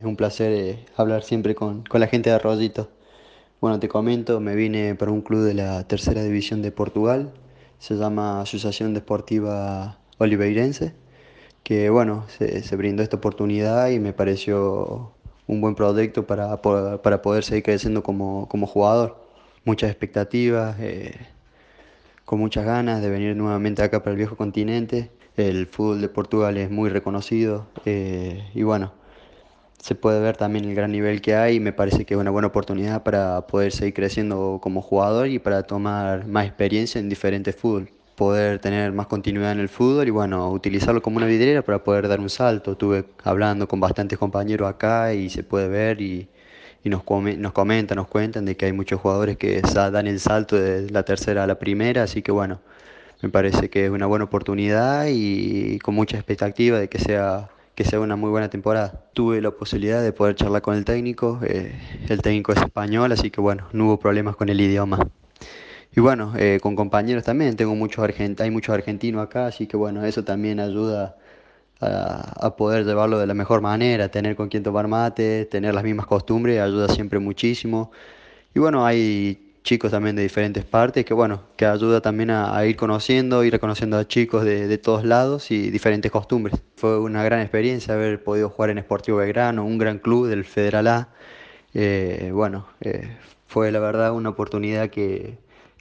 Es un placer eh, hablar siempre con, la gente de Arroyito. Bueno, te comento, me vine para un club de la tercera división de Portugal, se llama Asociación Deportiva Oliveirense, que bueno, se, se brindó esta oportunidad y me pareció un buen proyecto para, para poder seguir creciendo como, jugador. Muchas expectativas, eh, con muchas ganas de venir nuevamente acá para el viejo continente. El fútbol de Portugal es muy reconocido eh, y bueno se puede ver también el gran nivel que hay y me parece que es una buena oportunidad para poder seguir creciendo como jugador y para tomar más experiencia en diferentes fútbol poder tener más continuidad en el fútbol y bueno, utilizarlo como una vidriera para poder dar un salto. Estuve hablando con bastantes compañeros acá y se puede ver y, nos, nos comentan, nos cuentan de que hay muchos jugadores que dan el salto de la tercera a la primera, así que bueno, me parece que es una buena oportunidad y con mucha expectativa de que sea que sea una muy buena temporada. Tuve la posibilidad de poder charlar con el técnico, eh, el técnico es español, así que bueno, no hubo problemas con el idioma. Y bueno, eh, con compañeros también, tengo muchos argent hay muchos argentinos acá, así que bueno, eso también ayuda a, a, poder llevarlo de la mejor manera, tener con quien tomar mate, tener las mismas costumbres, ayuda siempre muchísimo. Y bueno, hay chicos también de diferentes partes, que bueno, que ayuda también a, ir conociendo, ir reconociendo a chicos de, todos lados y diferentes costumbres. Fue una gran experiencia haber podido jugar en Sportivo Belgrano, un gran club del Federal A. Eh, bueno, eh, fue la verdad una oportunidad que,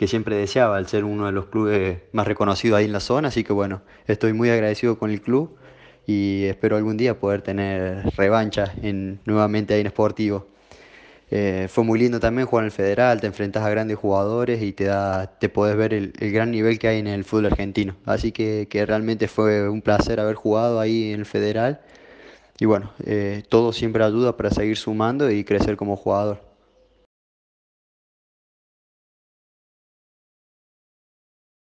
siempre deseaba al ser uno de los clubes más reconocidos ahí en la zona, así que bueno, estoy muy agradecido con el club y espero algún día poder tener revancha en, nuevamente ahí en Sportivo. Eh, fue muy lindo también jugar en el Federal, te enfrentas a grandes jugadores y te da, te podés ver el, gran nivel que hay en el fútbol argentino. Así que, realmente fue un placer haber jugado ahí en el Federal. Y bueno, eh, todo siempre ayuda para seguir sumando y crecer como jugador.